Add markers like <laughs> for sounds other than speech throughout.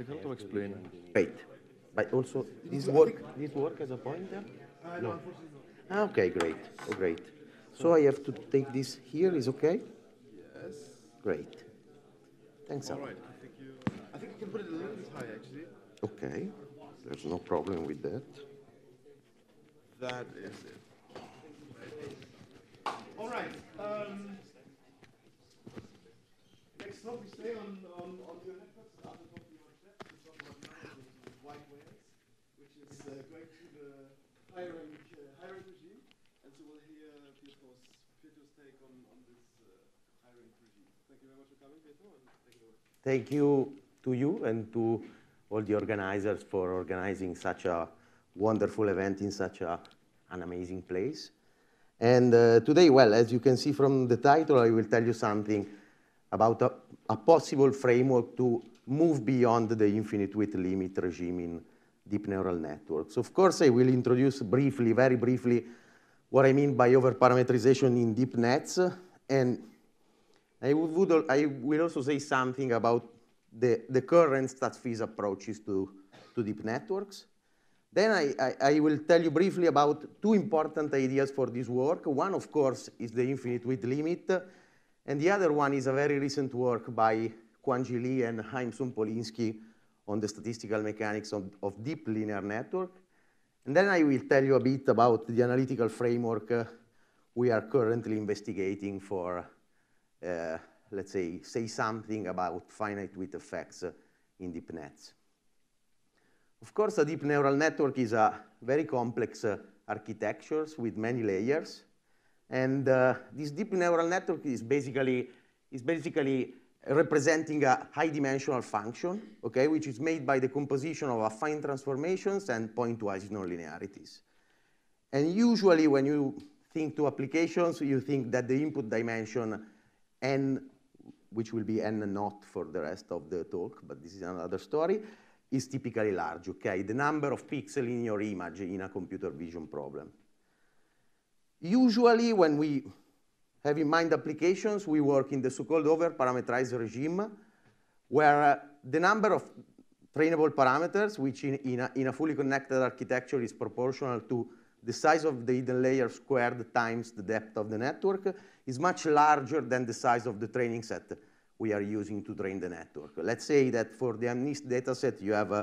uh, to explain. Paid. But also, this work, this work as a pointer? No. Ah, okay, great. Oh, great. So I have to take this here, is okay? Yes. Great. Thanks, All right. I think, you, I think can put it a little bit high, actually. Okay. There's no problem with that. That is it. All right. Um, next topic: we stay on, on hiring, uh, hiring regime. And so we'll hear Pietro's, Pietro's take on, on this uh, hiring regime. Thank you very much for coming, Pietro, and thank you. Thank you to you and to all the organizers for organizing such a wonderful event in such a, an amazing place. And uh, today, well, as you can see from the title, I will tell you something about a, a possible framework to move beyond the infinite width limit regime in deep neural networks. Of course, I will introduce briefly, very briefly, what I mean by overparametrization in deep nets. And I, would, I will also say something about the, the current StatFizz approaches to, to deep networks. Then I, I, I, will tell you briefly about two important ideas for this work. One, of course, is the infinite width limit. And the other one is a very recent work by Quan Ji Li and Haim Sun Polinsky on the statistical mechanics of, of deep linear network. And then I will tell you a bit about the analytical framework uh, we are currently investigating for, uh, let's say, say something about finite width effects uh, in deep nets. Of course, a deep neural network is a very complex uh, architecture with many layers. And uh, this deep neural network is basically, is basically representing a high-dimensional function, okay, which is made by the composition of affine transformations and pointwise nonlinearities. And usually when you think to applications, you think that the input dimension n, which will be n naught for the rest of the talk, but this is another story, is typically large, okay? The number of pixels in your image in a computer vision problem. Usually when we have in mind applications, we work in the so-called over-parameterized regime, where uh, the number of trainable parameters, which in, in, a, in, a, fully connected architecture is proportional to the size of the hidden layer squared times the depth of the network, is much larger than the size of the training set we are using to train the network. Let's say that for the MNIST dataset, you have uh,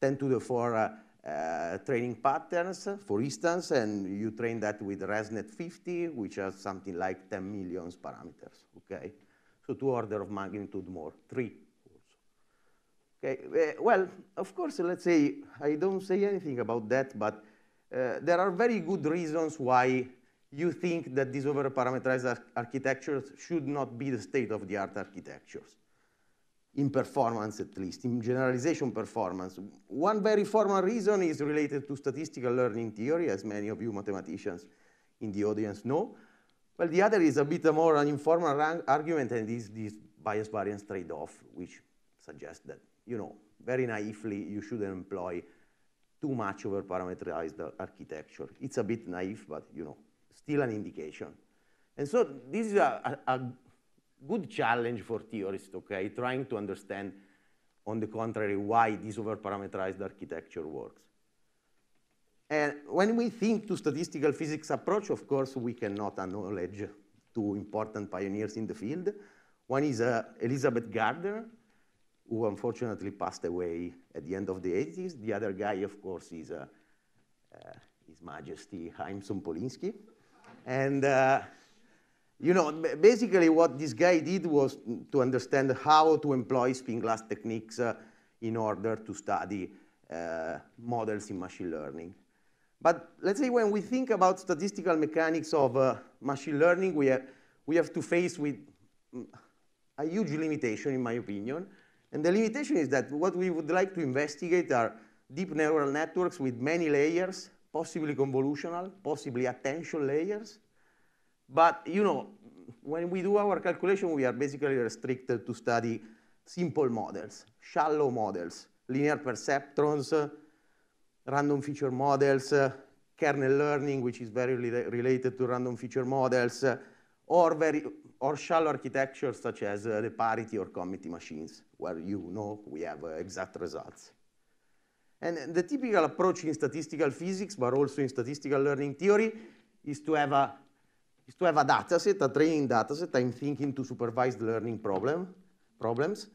10 to the 4 uh, uh, training patterns, for instance, and you train that with ResNet 50, which has something like 10 million parameters, okay? So two order of magnitude more, three also. Okay, eh, well, of course, let's say, I don't say anything about that, but uh, there are very good reasons why you think that these over-parameterized architectures should not be the state-of-the-art architectures in performance at least, in generalization performance. One very formal reason is related to statistical learning theory, as many of you mathematicians in the audience know. Well, the other is a bit more an informal argument, and is this bias variance trade-off, which suggests that, you know, very naively, you shouldn't employ too much over parameterized architecture. It's a bit naive, but, you know, still an indication. And so this is a, a, a good challenge for theorists, okay, trying to understand, on the contrary, why this overparameterized architecture works. And when we think to statistical physics approach, of course, we cannot acknowledge two important pioneers in the field. One is uh, Elizabeth Gardner, who unfortunately passed away at the end of the 80s. The other guy, of course, is uh, uh, His Majesty Haim Polinsky. And uh, you know, basically what this guy did was to understand how to employ spin glass techniques uh, in order to study uh, models in machine learning. But let's say when we think about statistical mechanics of uh, machine learning, we, have, we have to face with mm, a huge limitation, in my opinion. And the limitation is that what we would like to investigate are deep neural networks with many layers, possibly convolutional, possibly attention layers. But you know, when we do our calculation, we are basically restricted to study simple models, shallow models, linear perceptrons, uh, random feature models, uh, kernel learning, which is very related to random feature models, uh, or, very, or shallow architectures such as uh, the parity or committee machines, where you know we have uh, exact results. And the typical approach in statistical physics, but also in statistical learning theory, is to have a is to have a dataset, a training dataset. I'm thinking to supervised learning problem, problems.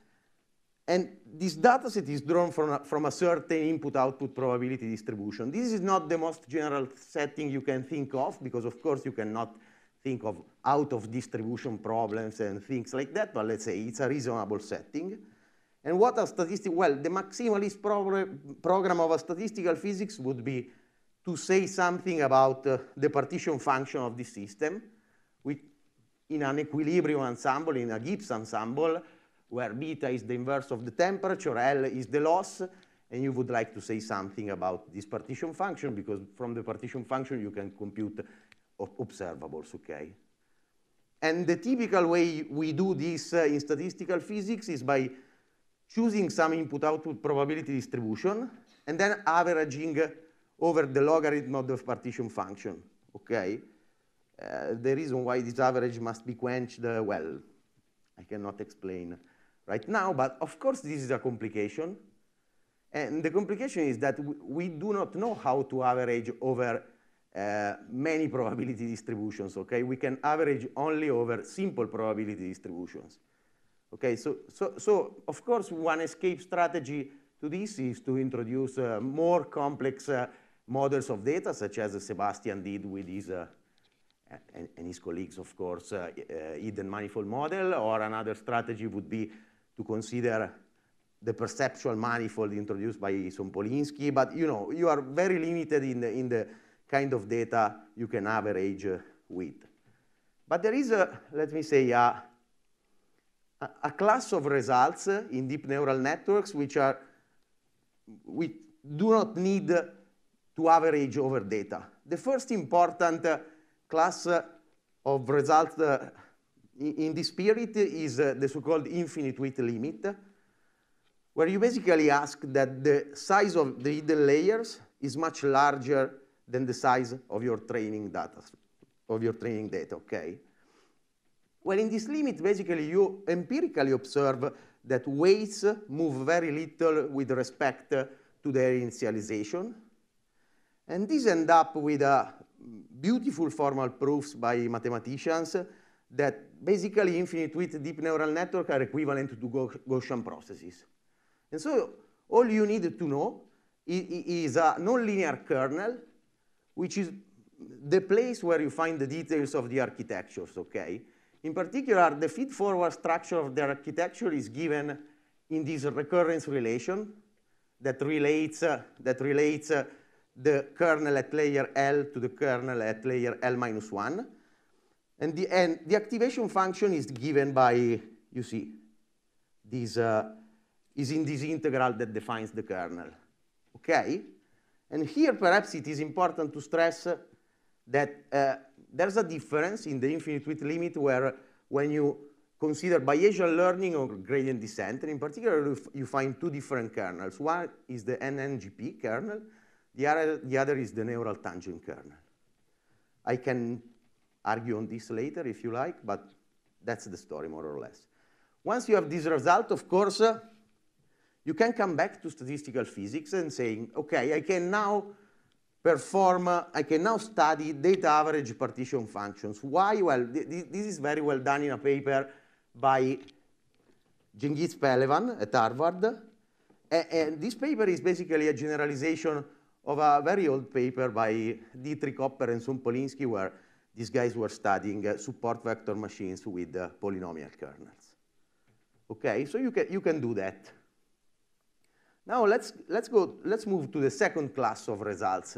And this dataset is drawn from a, from a certain input-output probability distribution. This is not the most general setting you can think of, because of course you cannot think of out-of-distribution problems and things like that, but let's say it's a reasonable setting. And what a statistic, well, the maximalist program of a statistical physics would be to say something about uh, the partition function of the system which in an equilibrium ensemble, in a Gibbs ensemble, where beta is the inverse of the temperature, L is the loss, and you would like to say something about this partition function because from the partition function you can compute observables, okay? And the typical way we do this uh, in statistical physics is by choosing some input-output probability distribution and then averaging over the logarithm of the partition function, okay? Uh, the reason why this average must be quenched, uh, well, I cannot explain right now, but of course this is a complication. And the complication is that we do not know how to average over uh, many probability distributions, okay? We can average only over simple probability distributions. Okay, so, so, so of course one escape strategy to this is to introduce uh, more complex uh, models of data, such as Sebastian did with his uh, and, and, his colleagues, of course, uh, uh, hidden manifold model, or another strategy would be to consider the perceptual manifold introduced by Sompolinsky, but you know, you are very limited in the, in the kind of data you can average uh, with. But there is a, let me say, a, a class of results uh, in deep neural networks which are, we do not need to average over data. The first important uh, class uh, of results uh, in this spirit is the so-called infinite width limit, where you basically ask that the size of the hidden layers is much larger than the size of your training data, of your training data, okay? Well, in this limit, basically, you empirically observe that weights move very little with respect to their initialization, and this end up with beautiful formal proofs by mathematicians that basically infinite width deep neural network are equivalent to Gaussian processes. And so all you need to know is a nonlinear kernel, which is the place where you find the details of the architectures, okay? In particular, the feed-forward structure of the architecture is given in this recurrence relation that relates, uh, that relates uh, the kernel at layer L to the kernel at layer L minus 1. And the, and the activation function is given by, you see, this uh, is in this integral that defines the kernel. Okay? And here perhaps it is important to stress uh, that uh, there's a difference in the infinite width limit where when you consider Bayesian learning or gradient descent, and in particular you find two different kernels. One is the NNGP kernel, the other, the other is the neural tangent kernel. I can argue on this later if you like, but that's the story more or less. Once you have this result, of course, uh, you can come back to statistical physics and saying, okay, I can now perform, uh, I can now study data average partition functions. Why? Well, th th this is very well done in a paper by Genghis Pelevan at Harvard. A and this paper is basically a generalization of a very old paper by Dietrich Hopper and Sumpolinsky where these guys were studying uh, support vector machines with uh, polynomial kernels. Okay, so you can, you can do that. Now let's, let's, go, let's move to the second class of results.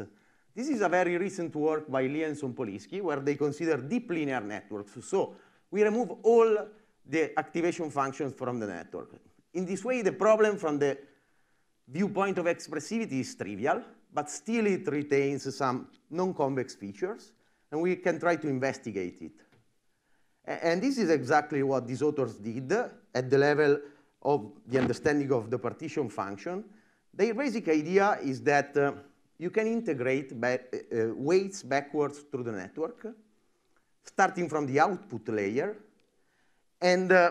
This is a very recent work by Lee and Sumpolinsky where they consider deep linear networks. So we remove all the activation functions from the network. In this way, the problem from the viewpoint of expressivity is trivial but still it retains some non-convex features, and we can try to investigate it. And this is exactly what these authors did at the level of the understanding of the partition function. The basic idea is that uh, you can integrate uh, uh, weights backwards through the network, starting from the output layer. And uh,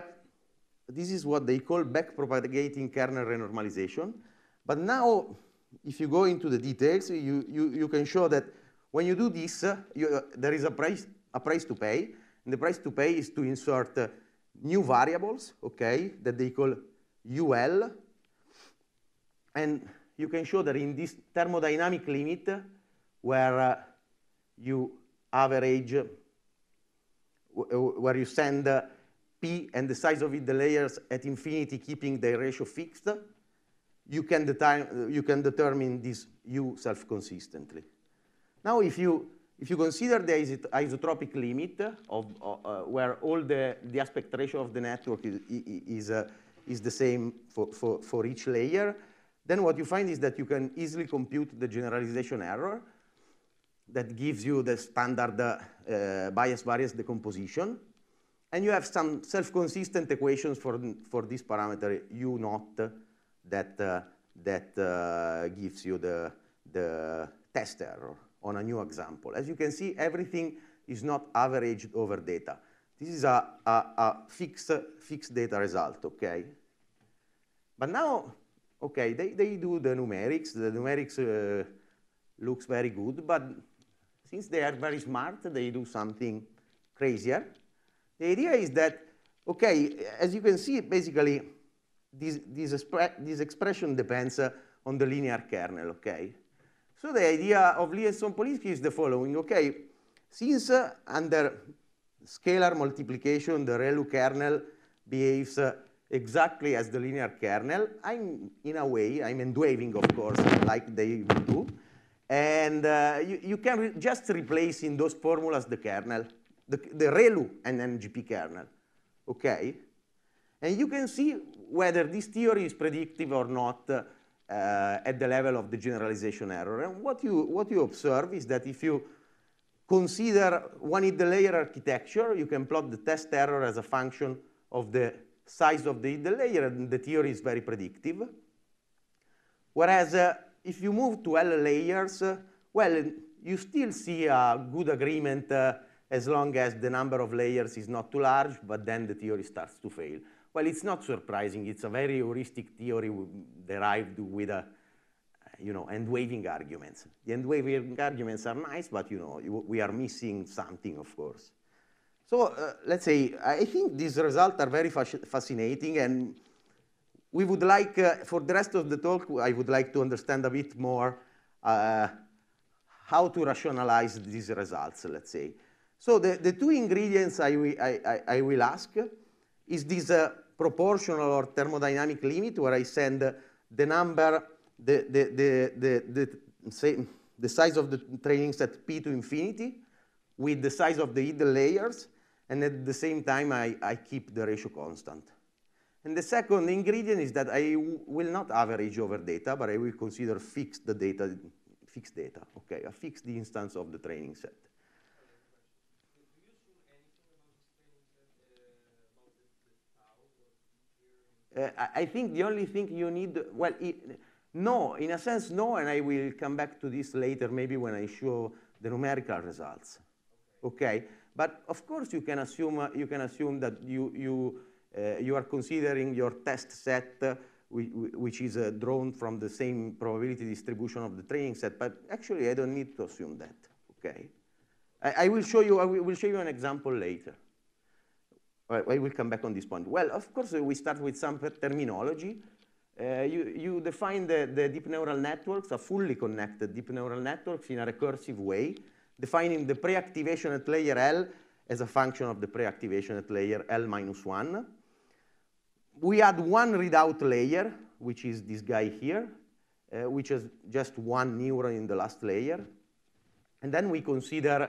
this is what they call backpropagating kernel renormalization. But now if you go into the details, you, you, you can show that when you do this, uh, you, uh, there is a price, a price to pay. And the price to pay is to insert uh, new variables, okay, that they call UL. And you can show that in this thermodynamic limit, where you average, where you send P and the size of it, the layers at infinity, keeping the ratio fixed, you can, you can determine this U self-consistently. Now, if you, if you consider the isotropic limit of uh, uh, where all the, the aspect ratio of the network is, is, uh, is the same for, for, for each layer, then what you find is that you can easily compute the generalization error that gives you the standard uh, bias variance decomposition. And you have some self-consistent equations for, for this parameter u naught that, uh, that uh, gives you the, the test error on a new example. As you can see, everything is not averaged over data. This is a, a, a fixed, fixed data result, okay? But now, okay, they, they do the numerics. The numerics uh, looks very good, but since they are very smart, they do something crazier. The idea is that, okay, as you can see, basically, this, this, expre this expression depends uh, on the linear kernel, okay? So the idea of liaison politsky is the following, okay? Since uh, under scalar multiplication, the ReLU kernel behaves uh, exactly as the linear kernel, I'm, in a way, I'm endwaving, of course, like they do. And uh, you, you, can re just replace in those formulas the kernel, the, the ReLU and MGP kernel, okay? And you can see whether this theory is predictive or not uh, at the level of the generalization error. And what you, what you observe is that if you consider one hidden layer architecture, you can plot the test error as a function of the size of the hidden layer, and the theory is very predictive. Whereas uh, if you move to L layers, uh, well, you still see a good agreement uh, as long as the number of layers is not too large, but then the theory starts to fail. Well, it's not surprising. It's a very heuristic theory derived with a, you know, end-waving arguments. The end-waving arguments are nice, but, you know, we are missing something, of course. So uh, let's say, I think these results are very fascinating, and we would like, uh, for the rest of the talk, I would like to understand a bit more uh, how to rationalize these results, let's say. So the, the two ingredients I, I, I, I will ask is this uh, proportional or thermodynamic limit where I send the number, the, the, the, the, the, say, the size of the training set P to infinity with the size of the hidden layers, and at the same time I, I keep the ratio constant. And the second ingredient is that I will not average over data, but I will consider fixed data, fixed data, okay, a fixed instance of the training set. Uh, I think the only thing you need, well, it, no, in a sense, no, and I will come back to this later, maybe when I show the numerical results. Okay, but of course you can assume uh, you can assume that you you uh, you are considering your test set, uh, which, which is uh, drawn from the same probability distribution of the training set. But actually, I don't need to assume that. Okay, I, I will show you. I will show you an example later. Right, I will come back on this point. Well, of course, we start with some terminology. Uh, you, you, define the, the, deep neural networks, a fully connected deep neural networks in a recursive way, defining the pre-activation at layer L as a function of the pre-activation at layer L minus 1. We add one readout layer, which is this guy here, uh, which is just one neuron in the last layer. And then we consider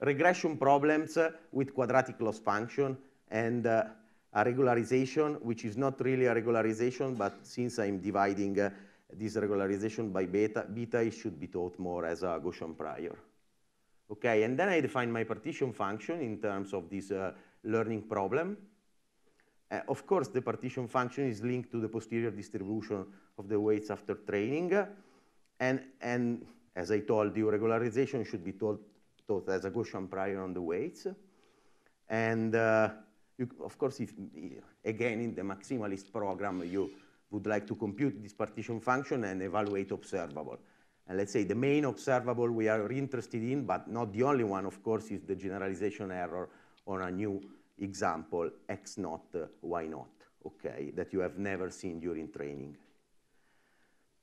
regression problems uh, with quadratic loss function and uh, a regularization, which is not really a regularization, but since I'm dividing uh, this regularization by beta, beta it should be taught more as a Gaussian prior. Okay, and then I define my partition function in terms of this uh, learning problem. Uh, of course, the partition function is linked to the posterior distribution of the weights after training. And, and as I told you, regularization should be taught, taught as a Gaussian prior on the weights. And uh, you, of course, if, again, in the maximalist program, you would like to compute this partition function and evaluate observable. And let's say the main observable we are interested in, but not the only one, of course, is the generalization error on a new example, x naught, uh, y not okay, that you have never seen during training.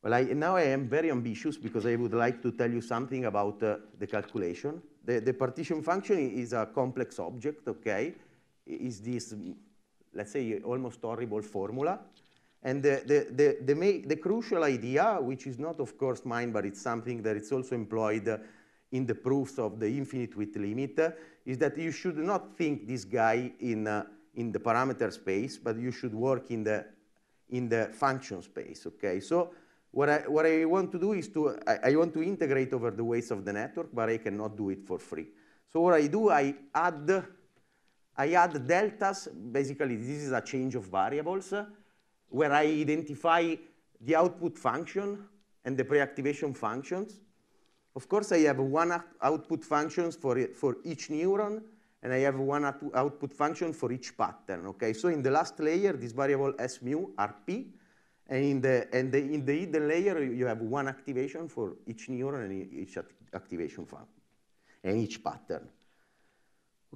Well, I, now I am very ambitious because I would like to tell you something about uh, the calculation. The, the partition function is a complex object, okay? is this, mm, let's say, almost horrible formula. And the, the, the, the, the crucial idea, which is not, of course, mine, but it's something that it's also employed uh, in the proofs of the infinite width limit, uh, is that you should not think this guy in, uh, in the parameter space, but you should work in the, in the function space, okay? So what I, what I want to do is to, I, I want to integrate over the weights of the network, but I cannot do it for free. So what I do, I add I add deltas, basically this is a change of variables, uh, where I identify the output function and the pre-activation functions. Of course, I have one output function for, for each neuron, and I have one output function for each pattern, okay? So in the last layer, this variable S mu r p, and in the, and the, in the hidden layer, you have one activation for each neuron and each activation function, and each pattern.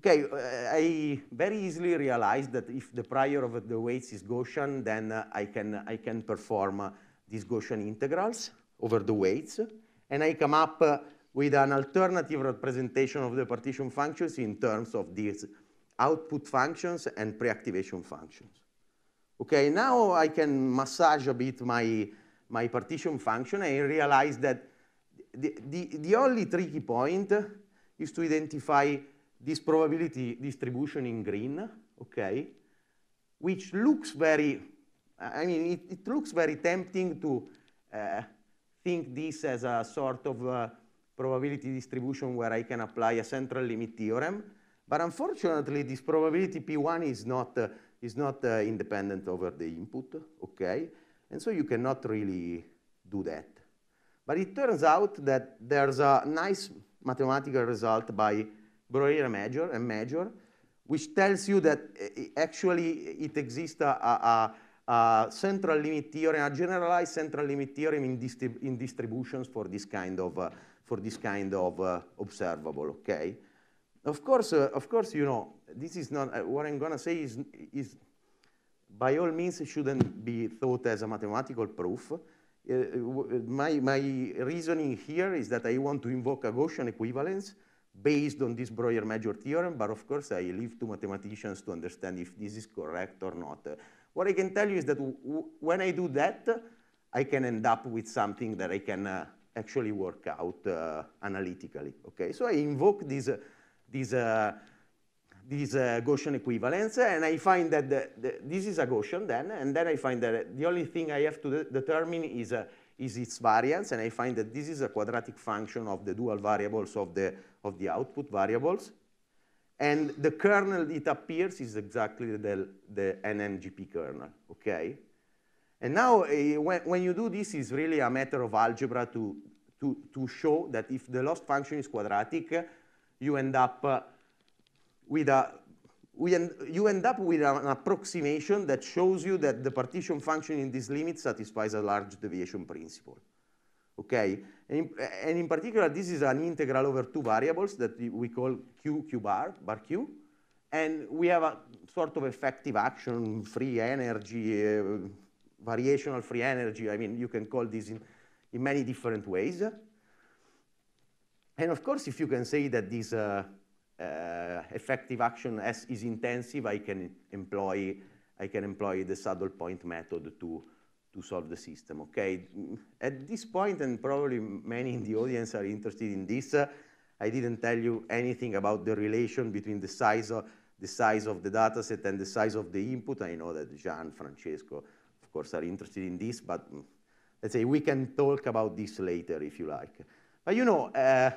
Okay, uh, I very easily realized that if the prior of the weights is Gaussian, then uh, I, can, I can perform uh, these Gaussian integrals over the weights. And I come up with an alternative representation of the partition functions in terms of these output functions and pre-activation functions. Okay, now I can massage a bit my, my partition function and realize that the, the, the only tricky point is to identify this probability distribution in green, okay, which looks very, I mean, it, it looks very tempting to uh, think this as a sort of uh, probability distribution where I can apply a central limit theorem. But unfortunately, this probability P1 is not, uh, is not uh, independent over the input, okay? And so you cannot really do that. But it turns out that there's a nice mathematical result by Breuer major and major, which tells you that eh, eh, actually eh, it exists a, a, a, central limit theorem, a generalized central limit theorem in, distrib in distributions for this kind of uh, for this kind of uh, observable. Okay, of course, uh, of course, you know this is not what I'm gonna say is is by all means it shouldn't be thought as a mathematical proof. my my reasoning here is that I want to invoke a Gaussian equivalence based on this Breuer-Major theorem, but of course I leave to mathematicians to understand if this is correct or not. What I can tell you is that when I do that, I can end up with something that I can uh, actually work out uh, analytically, okay? So I invoke this, uh, this, uh, this uh, Gaussian equivalence, and I find that the, the, this is a Gaussian then, and then I find that the only thing I have to de determine is, uh, is its variance, and I find that this is a quadratic function of the dual variables of the of the output variables. And the kernel it appears is exactly the, the NMGP kernel, okay? And now uh, when, when you do this, it's really a matter of algebra to, to, to show that if the loss function is quadratic, you end up uh, with a we end, you end up with an approximation that shows you that the partition function in this limit satisfies a large deviation principle okay? And in, and in, particular, this is an integral over two variables that we call Q, Q bar, bar Q. And we have a sort of effective action, free energy, uh, variational free energy. I mean, you can call this in, in many different ways. And of course, if you can say that this uh, uh, effective action S is intensive, I can employ, I can employ the saddle point method to to solve the system, okay? At this point, and probably many in the audience are interested in this, uh, I didn't tell you anything about the relation between the size of the size of the dataset and the size of the input. I know that Jean, Francesco, of course, are interested in this, but mm, let's say we can talk about this later if you like. But you know, uh,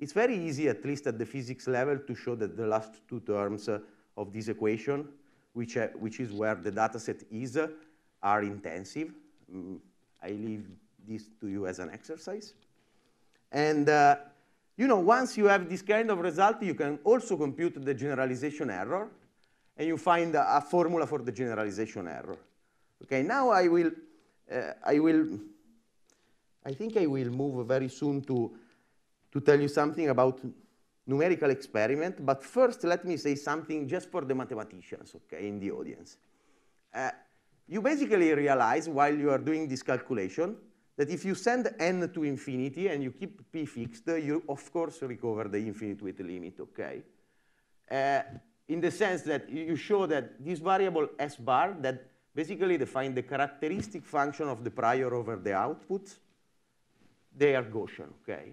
it's very easy, at least at the physics level, to show that the last two terms uh, of this equation, which, uh, which is where the dataset is, are intensive. Mm, I leave this to you as an exercise. And uh, you know, once you have this kind of result, you can also compute the generalization error, and you find a, a formula for the generalization error. Okay, now I will, uh, I will, I think I will move very soon to, to tell you something about numerical experiment, but first let me say something just for the mathematicians, okay, in the audience. Uh, you basically realize while you are doing this calculation that if you send n to infinity and you keep p fixed, you of course recover the infinite width limit, okay? Uh, in the sense that you show that this variable s bar that basically define the characteristic function of the prior over the outputs, they are Gaussian, okay?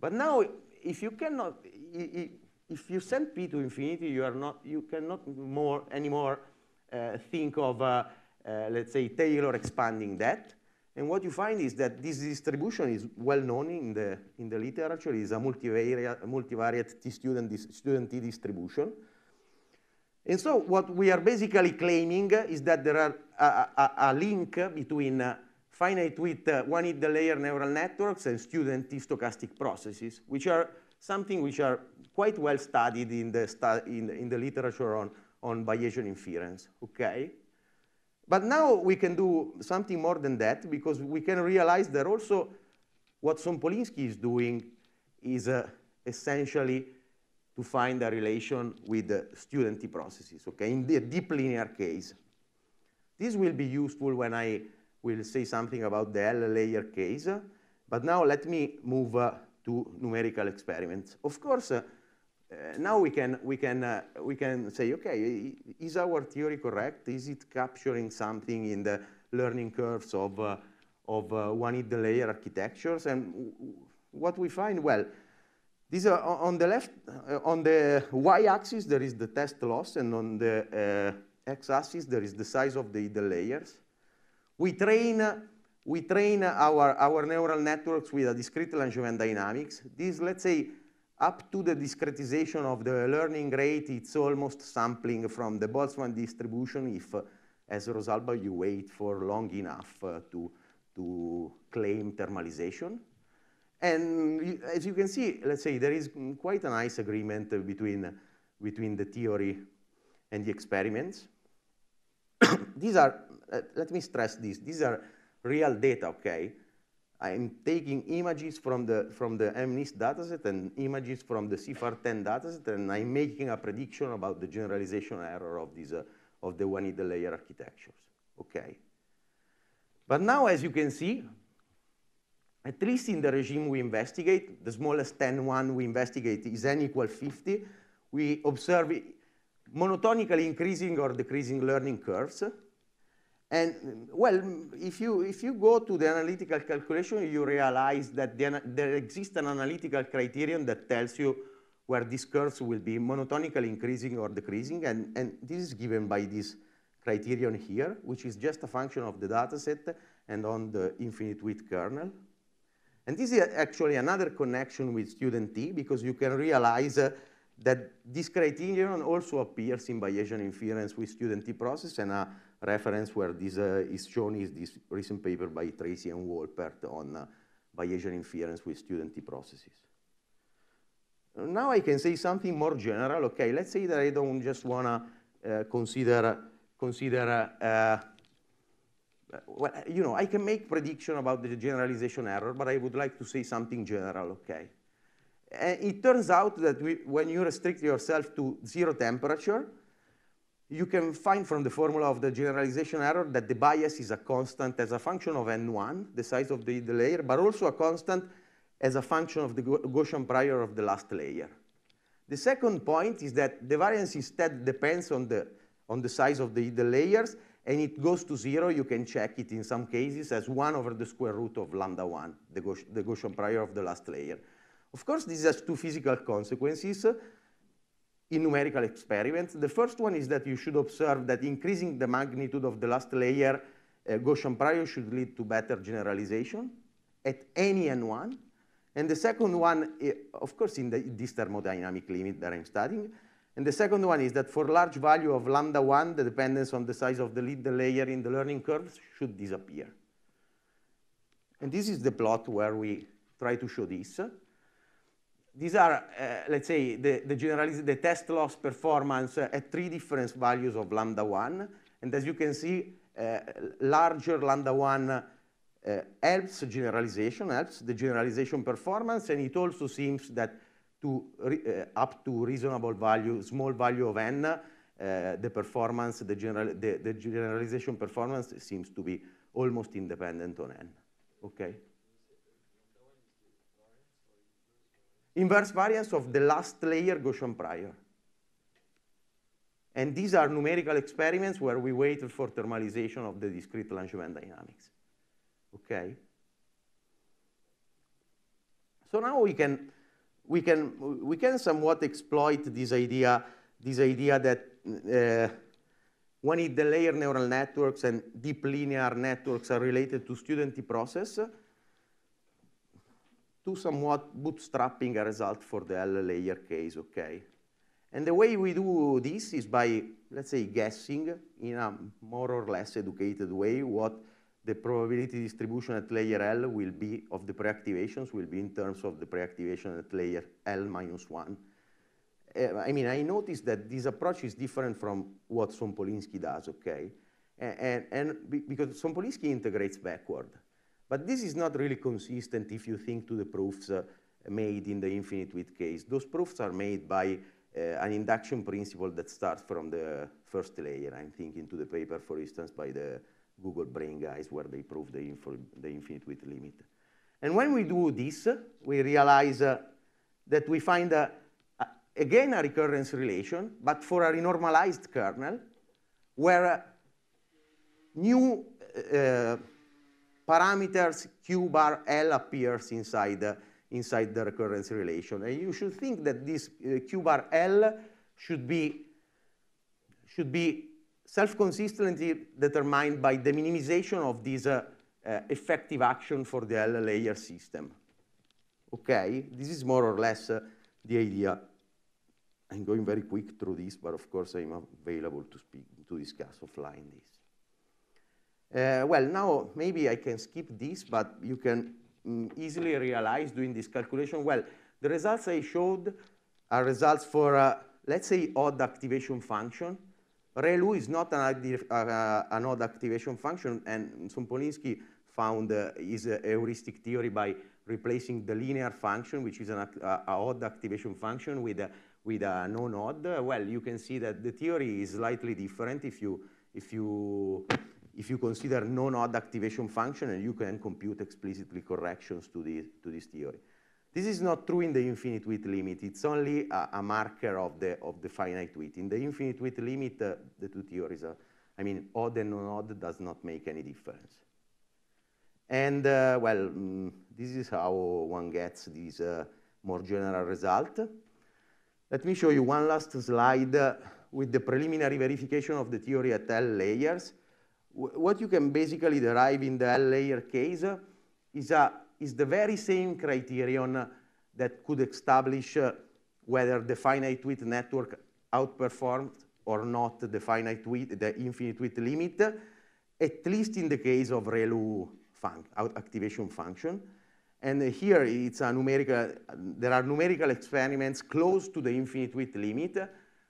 But now, if you cannot, if you send p to infinity, you are not, you cannot more anymore uh, think of uh, uh, let's say, Taylor expanding that. And what you find is that this distribution is well known in the, in the literature, is a multivariate, multivariate t student, student t distribution. And so what we are basically claiming is that there are a, a, a link between uh, finite width uh, one hit the layer neural networks and student t stochastic processes, which are something which are quite well studied in the, stu in, in the literature on, on Bayesian inference, okay? But now we can do something more than that because we can realize that also what Sompolinsky is doing is uh, essentially to find a relation with the student processes, okay, in the deep linear case. This will be useful when I will say something about the L layer case, but now let me move uh, to numerical experiments. Of course, uh, uh, now we can, we, can, uh, we can say, okay, is our theory correct? Is it capturing something in the learning curves of, uh, of one-hit layer architectures? And what we find, well, these are on the left, on the y-axis, there is the test loss, and on the uh, x-axis, there is the size of the hidden layers. We train, we train our, our neural networks with a discrete Langevin dynamics. This, let's say, up to the discretization of the learning rate, it's almost sampling from the Boltzmann distribution if, uh, as Rosalba, you wait for long enough uh, to, to claim thermalization. And as you can see, let's say there is quite a nice agreement between, between the theory and the experiments. <coughs> these are, uh, let me stress this, these are real data, okay? I'm taking images from the, from the MNIST dataset and images from the CIFAR-10 dataset, and I'm making a prediction about the generalization error of, these, uh, of the one-heater layer architectures, okay? But now, as you can see, at least in the regime we investigate, the smallest 10 one we investigate is n equal 50, we observe monotonically increasing or decreasing learning curves, and well, if you, if you go to the analytical calculation, you realize that the, there exists an analytical criterion that tells you where these curves will be monotonically increasing or decreasing. And, and this is given by this criterion here, which is just a function of the data set and on the infinite width kernel. And this is actually another connection with student T because you can realize uh, that this criterion also appears in Bayesian inference with student T process and reference where this uh, is shown is this recent paper by Tracy and Wolpert on uh, Bayesian inference with student T processes. Now I can say something more general. Okay, let's say that I don't just want to uh, consider, consider well, you know, I can make prediction about the generalization error, but I would like to say something general, okay? And it turns out that we, when you restrict yourself to zero temperature, you can find from the formula of the generalization error that the bias is a constant as a function of n1, the size of the, the layer, but also a constant as a function of the Gaussian prior of the last layer. The second point is that the variance instead depends on the, on the size of the, the layers, and it goes to zero. You can check it in some cases as 1 over the square root of lambda 1, the, Gauss the Gaussian prior of the last layer. Of course, this has two physical consequences in numerical experiments. The first one is that you should observe that increasing the magnitude of the last layer uh, Gaussian prior should lead to better generalization at any n1. And the second one, of course, in the, this thermodynamic limit that I'm studying. And the second one is that for large value of lambda 1, the dependence on the size of the lead layer in the learning curves should disappear. And this is the plot where we try to show this these are, uh, let's say, the, the, generaliz the test loss performance uh, at three different values of lambda 1. And as you can see, uh, larger lambda 1 uh, helps generalization, helps the generalization performance, and it also seems that to uh, up to reasonable value, small value of n, uh, the performance, the, general, the, the generalization performance seems to be almost independent on n. Okay. inverse variance of the last layer Gaussian prior. And these are numerical experiments where we waited for thermalization of the discrete Langevin dynamics. Okay? So now we can, we can, we can somewhat exploit this idea, this idea that uh, when the layer neural networks and deep linear networks are related to student process, to somewhat bootstrapping a result for the L layer case, okay? And the way we do this is by, let's say, guessing in a more or less educated way what the probability distribution at layer L will be of the preactivations will be in terms of the preactivation at layer L minus 1. Uh, I mean, I noticed that this approach is different from what Sompolinski does, okay? And, and, and because Sompolinski integrates backward. But this is not really consistent if you think to the proofs uh, made in the infinite width case. Those proofs are made by uh, an induction principle that starts from the first layer. I'm thinking to the paper, for instance, by the Google brain guys where they prove the, the infinite width limit. And when we do this, we realize uh, that we find, uh, again, a recurrence relation, but for a renormalized kernel, where uh, new uh, parameters q bar l appears inside, inside the recurrence relation. And you should think that this uh, q bar l should be, should be self-consistently determined by the minimization of this uh, uh effective action for the L layer system. Okay, this is more or less uh, the idea. I'm going very quick through this, but of course I'm available to speak, to discuss offline this. Uh, well, now maybe I can skip this, but you can um, easily realize doing this calculation. Well, the results I showed are results for, uh, let's say, odd activation function. ReLU is not an, uh, uh, an odd activation function, and Sompolinsky found uh, his heuristic theory by replacing the linear function, which is an uh, odd activation function, with a, with a non-odd. Well, you can see that the theory is slightly different if you, if you if you consider non-odd activation function, and you can compute explicitly corrections to this, to this theory. This is not true in the infinite width limit. It's only a, a marker of the, of the finite width. In the infinite width limit, uh, the two theories are, I mean, odd and non-odd does not make any difference. And, uh, well, mm, this is how one gets this uh, more general result. Let me show you one last slide uh, with the preliminary verification of the theory at L layers what you can basically derive in the L layer case is, a, is the very same criterion that could establish uh, whether the finite width network outperformed or not the finite width, the infinite width limit, at least in the case of ReLU func activation function. And here it's a numerical, there are numerical experiments close to the infinite width limit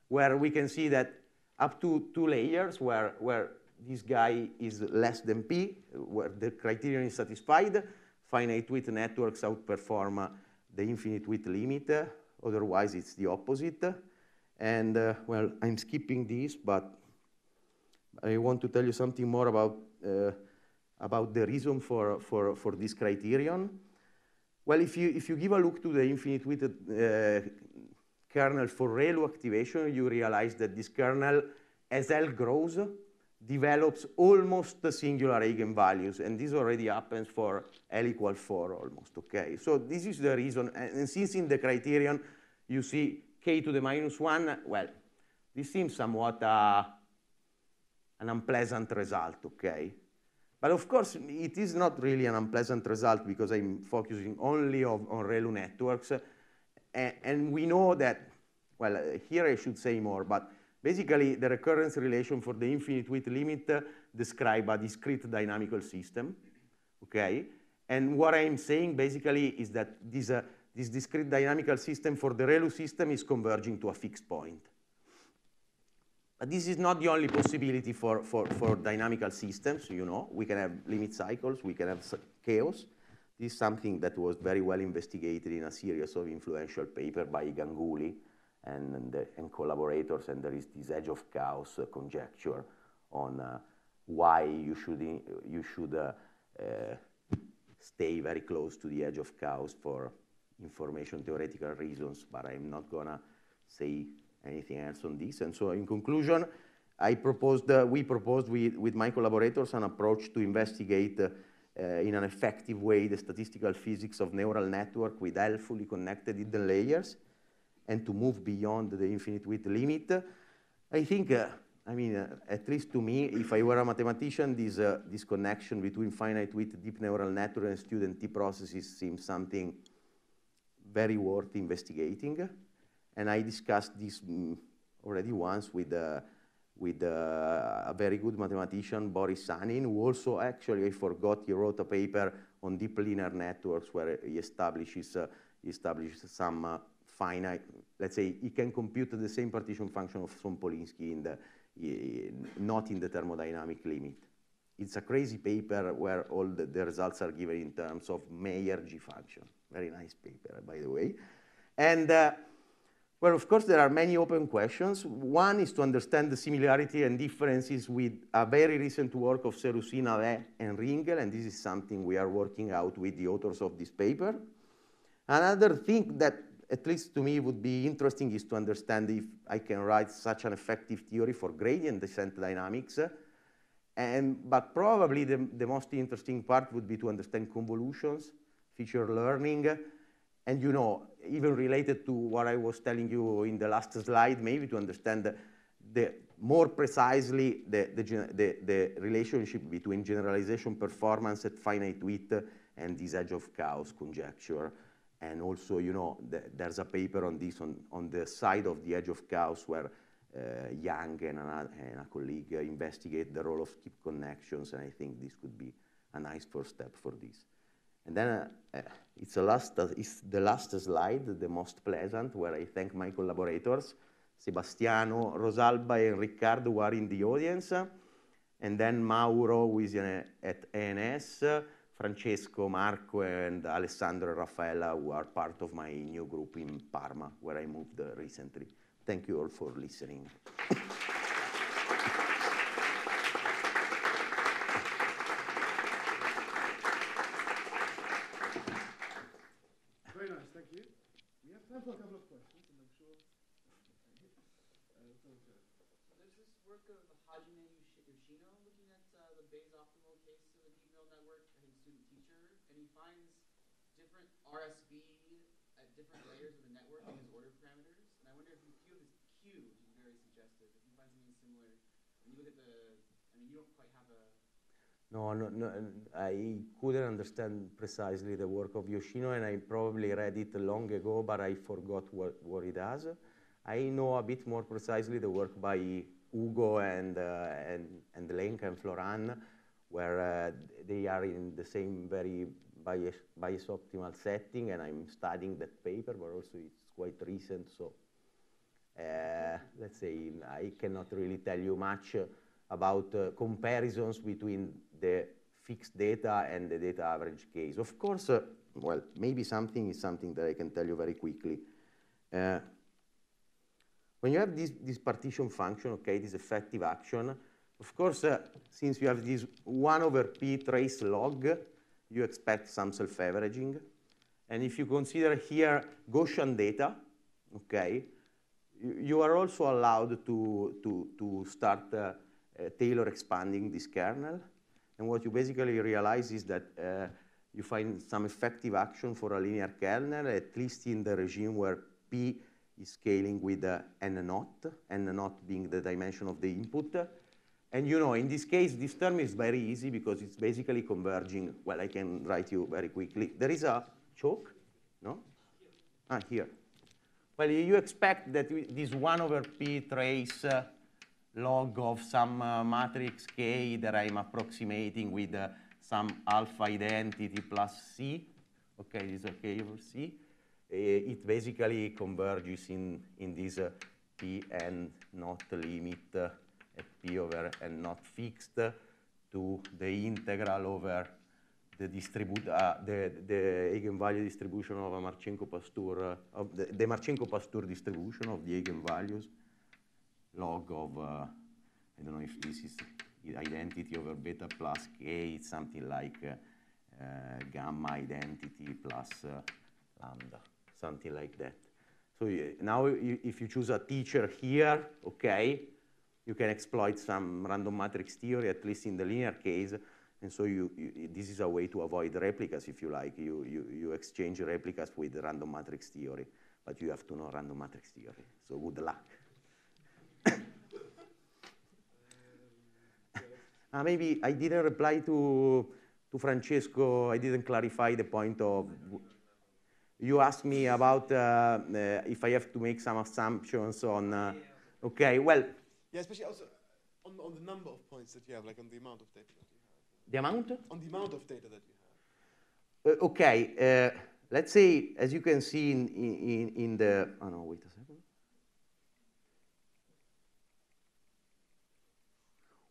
where we can see that up to two layers where, where this guy is less than P, where the criterion is satisfied, finite width networks outperform uh, the infinite width limit, otherwise it's the opposite. And uh, well, I'm skipping this, but I want to tell you something more about, uh, about the reason for, for, for this criterion. Well, if you, if you give a look to the infinite width uh, kernel for ReLU activation, you realize that this kernel, as L grows, develops almost the singular eigenvalues, and this already happens for L equal 4 almost, okay? So this is the reason, and since in the criterion you see k to the minus 1, well, this seems somewhat uh, an unpleasant result, okay? But of course, it is not really an unpleasant result because I'm focusing only of, on ReLU networks, and, and we know that, well, uh, here I should say more, but Basically, the recurrence relation for the infinite width limit uh, describe a discrete dynamical system, okay? And what I'm saying basically is that this, uh, this discrete dynamical system for the ReLU system is converging to a fixed point. But this is not the only possibility for, for, for dynamical systems, you know. We can have limit cycles, we can have chaos. This is something that was very well investigated in a series of influential paper by Ganguly, and, and, the, and collaborators, and there is this edge of chaos uh, conjecture on uh, why you should, you should uh, uh, stay very close to the edge of chaos for information theoretical reasons, but I'm not gonna say anything else on this. And so in conclusion, I proposed, uh, we proposed with, with my collaborators an approach to investigate uh, in an effective way the statistical physics of neural network with helpfully connected hidden layers and to move beyond the infinite width limit. I think, uh, I mean, uh, at least to me, if I were a mathematician, this, uh, this connection between finite width, deep neural network, and student T processes seems something very worth investigating. And I discussed this mm, already once with, uh, with uh, a very good mathematician, Boris Sanin, who also actually, I forgot, he wrote a paper on deep linear networks where he establishes, uh, establishes some finite, let's say it can compute the same partition function of Sompolinsky in the, not in the thermodynamic limit. It's a crazy paper where all the, the results are given in terms of Mayer G function. Very nice paper, by the way. And uh, well, of course, there are many open questions. One is to understand the similarity and differences with a very recent work of Serusina Le and Ringel, and this is something we are working out with the authors of this paper. Another thing that at least to me would be interesting is to understand if I can write such an effective theory for gradient descent dynamics. And, but probably the, the most interesting part would be to understand convolutions, feature learning, and you know, even related to what I was telling you in the last slide, maybe to understand the, the more precisely the, the, the, relationship between generalization performance at finite width and this edge of chaos conjecture. And also, you know, th there's a paper on this on, on the side of the edge of chaos where uh, Young and, and a colleague uh, investigate the role of skip connections, and I think this could be a nice first step for this. And then uh, uh it's, the last, uh, it's the last slide, the most pleasant, where I thank my collaborators, Sebastiano, Rosalba, and Riccardo, who are in the audience, and then Mauro, who is uh, at ANS, Francesco, Marco, and Alessandro and Raffaella, who are part of my new group in Parma, where I moved recently. Thank you all for listening. work of Hajime Yoshino looking at uh, the Bayes optimal case of the deep neural network and he finds different RSV at different layers of the network in his order parameters. And I wonder if you queue this queue, which is very suggestive, if you find something similar, when you look at the, I mean, you don't quite have a no, no, no, I couldn't understand precisely the work of Yoshino, and I probably read it long ago, but I forgot what, what he does. I know a bit more precisely the work by Hugo and, uh, and, and Lenk and Floran, where uh, they are in the same very bias, bias optimal setting, and I'm studying that paper, but also it's quite recent, so uh, let's say I cannot really tell you much uh, about uh, comparisons between the fixed data and the data average case. Of course, uh, well, maybe something is something that I can tell you very quickly. Uh, when you have this, this partition function, okay, this effective action, of course, uh, since you have this 1 over p trace log, you expect some self-averaging. And if you consider here Gaussian data, okay, you, are also allowed to, to, to start uh, uh, Taylor expanding this kernel. And what you basically realize is that uh, you find some effective action for a linear kernel, at least in the regime where p is scaling with uh, n naught, n naught being the dimension of the input. And you know, in this case, this term is very easy because it's basically converging. Well, I can write you very quickly. There is a choke, no? Ah, here. Well, you expect that this 1 over p trace uh, log of some uh, matrix K that I'm approximating with uh, some alpha identity plus C. Okay, this is okay over C. Uh, it basically converges in, in this uh, P and not limit uh, p over n not fixed to the integral over the distribute uh, the, the eigenvalue distribution of a Marchenko-Pasteur uh, of the, the Marchenko-Pasteur distribution of the eigenvalues log of uh, I don't know if this is identity over beta plus k. It's something like uh, uh, gamma identity plus uh, lambda, something like that. So now if you choose a teacher here, okay, you can exploit some random matrix theory, at least in the linear case. And so you, you, this is a way to avoid replicas, if you like. You, you, you exchange replicas with random matrix theory, but you have to know random matrix theory. So good luck. <coughs> uh, maybe I didn't reply to, to Francesco. I didn't clarify the point of you asked me about uh, uh, if I have to make some assumptions on. Uh, okay, well, yeah, especially also on, on the number of points that you have, like on the amount of data that you have. The amount? On the amount of data that you have. Uh, okay, uh, let's say, as you can see in, in, in the, oh no, wait a second.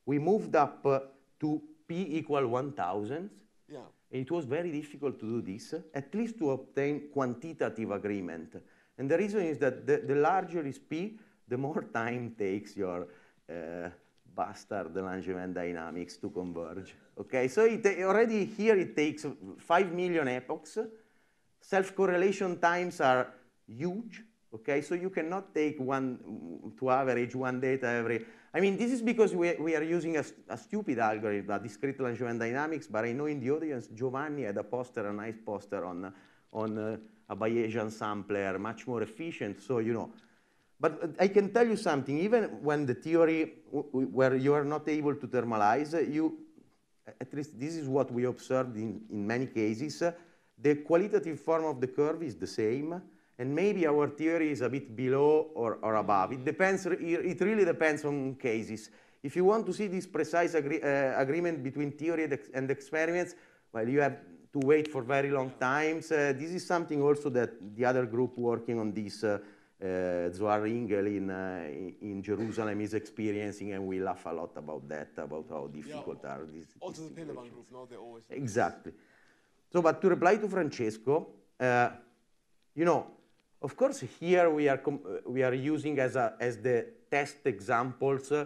We moved up uh, to P equal 1,000. Yeah. It was very difficult to do this, at least to obtain quantitative agreement. And the reason is that the, the larger is P, the more time takes your uh, bastard Langevin dynamics to converge. Okay, so it, already here it takes 5 million epochs. Self-correlation times are huge. Okay, so you cannot take one to average one data every. I mean, this is because we, we are using a, a stupid algorithm, a discrete Langevin dynamics. But I know in the audience, Giovanni had a poster, a nice poster on on uh, a Bayesian sampler, much more efficient. So you know, but uh, I can tell you something, even when the theory where you are not able to thermalize, uh, you, at least this is what we observed in, in many cases, uh, the qualitative form of the curve is the same, and maybe our theory is a bit below or, or above. It depends, it really depends on cases. If you want to see this precise agree, uh, agreement between theory and, ex and experiments, well, you have to wait for very long times. Uh, this is something also that the other group working on this uh, uh, Zohar Ingel in, uh, in Jerusalem is experiencing, and we laugh a lot about that, about how difficult yeah. are these. Also, these the group, no, they always. Exactly. So, but to reply to Francesco, uh, you know, of course, here we are we are using as a, as the test examples. Uh,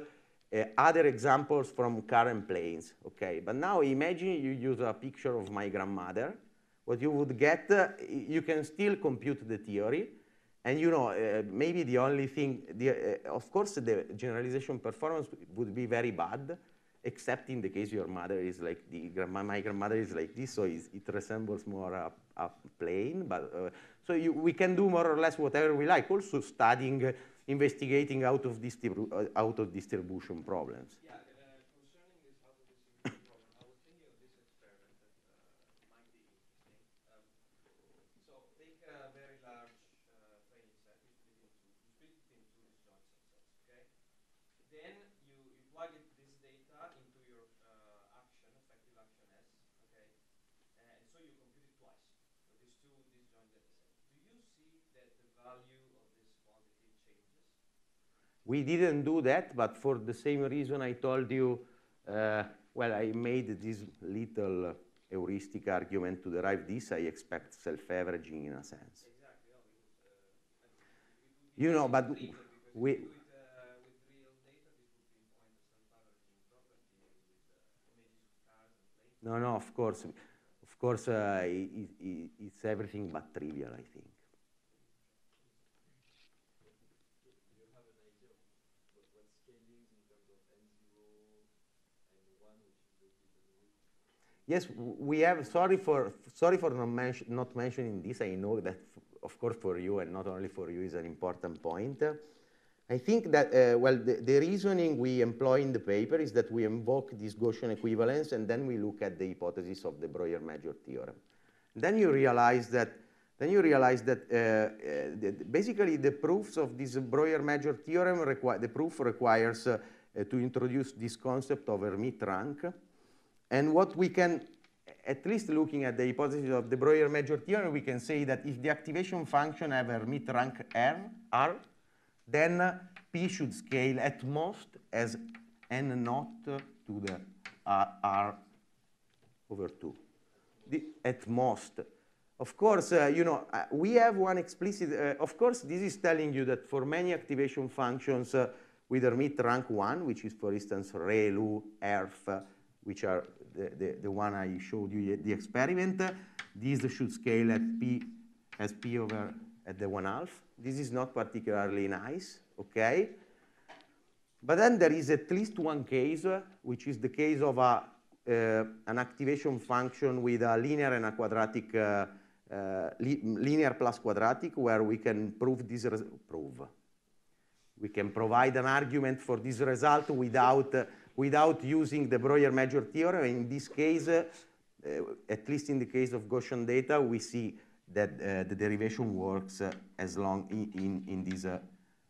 other examples from current planes, okay? But now imagine you use a picture of my grandmother. What you would get, uh, you can still compute the theory, and you know, uh, maybe the only thing, the, uh, of course, the generalization performance would be very bad, except in the case your mother is like the grandma. My grandmother is like this, so it resembles more a, a plane. But uh, so you, we can do more or less whatever we like. Also, studying, uh, investigating out of, uh, out of distribution problems. Yeah. We didn't do that, but for the same reason I told you, uh, well, I made this little uh, heuristic argument to derive this. I expect self-averaging in a sense. Uh, you know, but we, uh, data, uh, No, no, of course. Of course, it, it, it's everything but trivial, I think. Yes, we have. Sorry for sorry for not, mention, not mentioning this. I know that, of course, for you and not only for you is an important point. I think that uh, well, the, the, reasoning we employ in the paper is that we invoke this Gaussian equivalence and then we look at the hypothesis of the Breuer-Major theorem. Then you realize that then you realize that uh, uh, basically the proofs of this Breuer-Major theorem require the proof requires uh, to introduce this concept of Hermit rank and what we can, at least looking at the hypothesis of the Breuer-Major theorem, we can say that if the activation function have a rank R, R then uh, P should scale at most as n naught to the R, uh, R over 2, the, at most. Of course, uh, you know, uh, we have one explicit, uh, of course, this is telling you that for many activation functions uh, with Hermite rank 1, which is, for instance, ReLU, ERF, which are the, the, one I showed you, the experiment. This should scale at p as p over at the 1 half. This is not particularly nice, okay? But then there is at least one case, which is the case of a, uh, an activation function with a linear and a quadratic, uh, uh li linear plus quadratic, where we can prove this, prove. We can provide an argument for this result without uh, without using the Breuer-Major theorem. In this case, uh, at least in the case of Gaussian data, we see that uh, the derivation works uh, as long in, in, in, this, uh,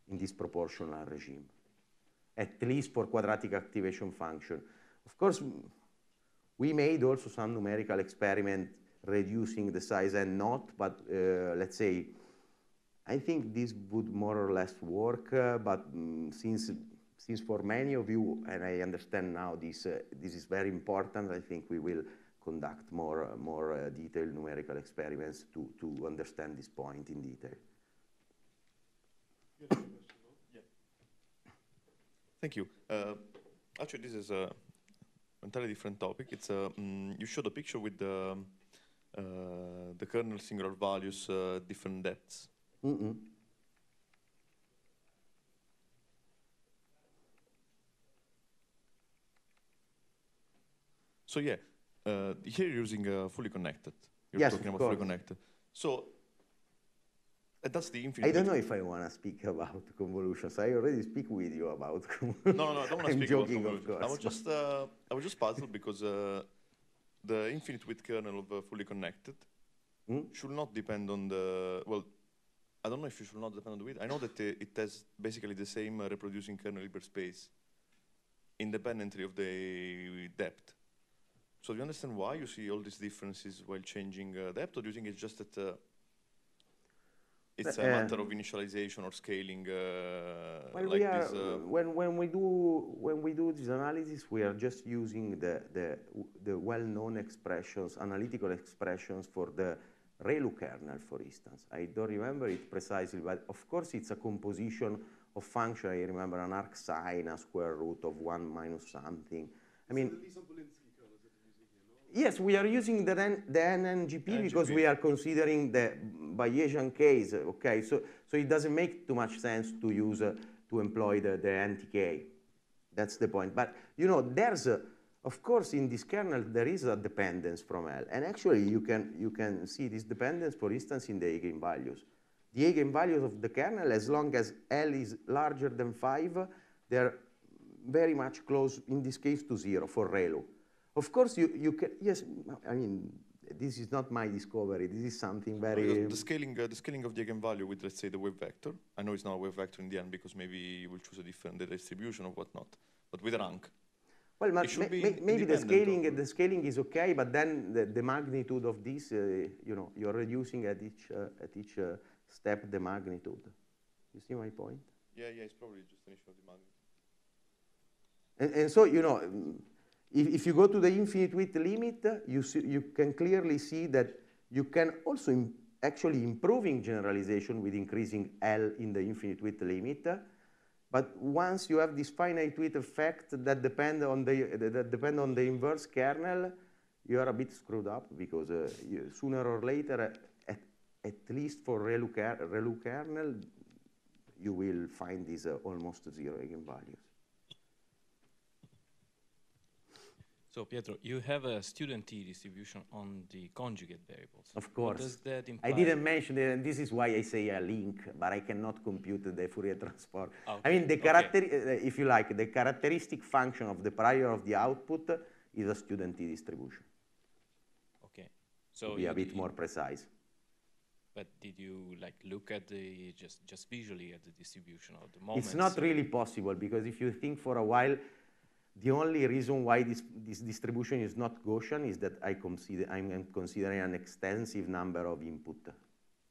in this proportional regime, at least for quadratic activation function. Of course, we made also some numerical experiment reducing the size and not, but uh, let's say, I think this would more or less work, uh, but um, since since for many of you, and I understand now this, uh, this is very important, I think we will conduct more, uh, more uh, detailed numerical experiments to, to understand this point in detail. Thank you. Uh, actually, this is a entirely different topic. It's a, uh, um, mm, you showed a picture with the, uh, the kernel singular values, different depths. Mm So yeah, uh, here you're using uh, fully connected. You're yes, talking about course. fully connected. So uh, that's the infinite. I don't know if I want to speak about convolutions. I already speak with you about convolutions. No, no, no I don't want to <laughs> speak joking, about convolutions. I was just, uh, I was just puzzled because uh, the infinite width kernel of uh, fully connected hmm? should not depend on the well. I don't know if it should not depend on the width. I know that uh, it has basically the same uh, reproducing kernel hyperspace independently of the depth. So do you understand why you see all these differences while changing uh, depth, or do you think it's just that uh, it's a uh, matter of initialization or scaling? Uh, well, like we are, this, uh, when when we do when we do this analysis, we are just using the the the well-known expressions, analytical expressions for the ReLU kernel, for instance. I don't remember it precisely, but of course it's a composition of function. I remember an arc sine, a square root of one minus something. I mean. So Yes, we are using the, the NNGP, NGP. because we are considering the Bayesian case, okay? So, so it doesn't make too much sense to use, uh, to employ the, the NTK. That's the point. But, you know, there's, a, of course, in this kernel, there is a dependence from L. And actually, you can, you can see this dependence, for instance, in the eigenvalues. The eigenvalues of the kernel, as long as L is larger than 5, they're very much close, in this case, to 0 for ReLU. Of course, you, you can, yes, I mean, this is not my discovery. This is something very... The scaling, uh, the scaling of the eigenvalue with, let's say, the wave vector. I know it's not a wave vector in the end because maybe you will choose a different distribution or whatnot. But with rank, well, ma ma maybe the scaling, the scaling is okay, but then the, the magnitude of this, uh, you know, you're reducing at each, uh, at each uh, step the magnitude. You see my point? Yeah, yeah, it's probably just an issue of the magnitude. And, and so, you know, um, if, if you go to the infinite width limit, you, see, you can clearly see that you can also Im actually improving generalization with increasing L in the infinite width limit. But once you have this finite width effect that depend on the, that depend on the inverse kernel, you are a bit screwed up because uh, you, sooner or later, at, at least for ReLU, ker ReLU kernel, you will find these uh, almost zero eigenvalues. So Pietro, you have a student t distribution on the conjugate variables. Of course. What does that imply? I didn't mention that, and this is why I say a link, but I cannot compute the Fourier transform. Okay. I mean, the character, okay. Uh, if you like, the characteristic function of the prior of the output is a student t distribution. Okay. So to be a bit more precise. But did you like look at the just just visually at the distribution of the moments? It's not really possible because if you think for a while the only reason why this, this distribution is not Gaussian is that I consider, I'm considering an extensive number of input,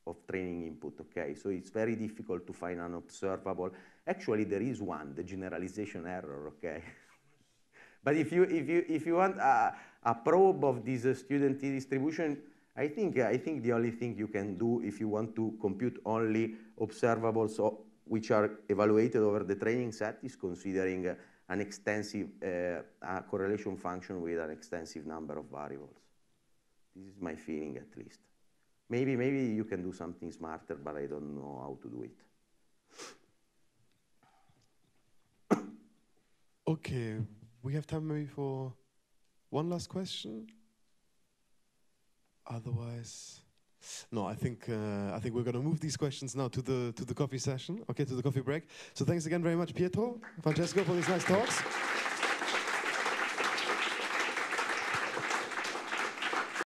of training input, okay? So it's very difficult to find an observable. Actually, there is one, the generalization error, okay? <laughs> but if you, if you, if you want a, a probe of this student t distribution, I think, I think the only thing you can do if you want to compute only observables which are evaluated over the training set is considering uh, an extensive uh, correlation function with an extensive number of variables. This is my feeling at least. Maybe, maybe you can do something smarter, but I don't know how to do it. okay, we have time maybe for one last question. Otherwise, no, I think uh, I think we're going to move these questions now to the to the coffee session. Okay, to the coffee break. So thanks again very much, Pietro, Francesco, for these nice talks.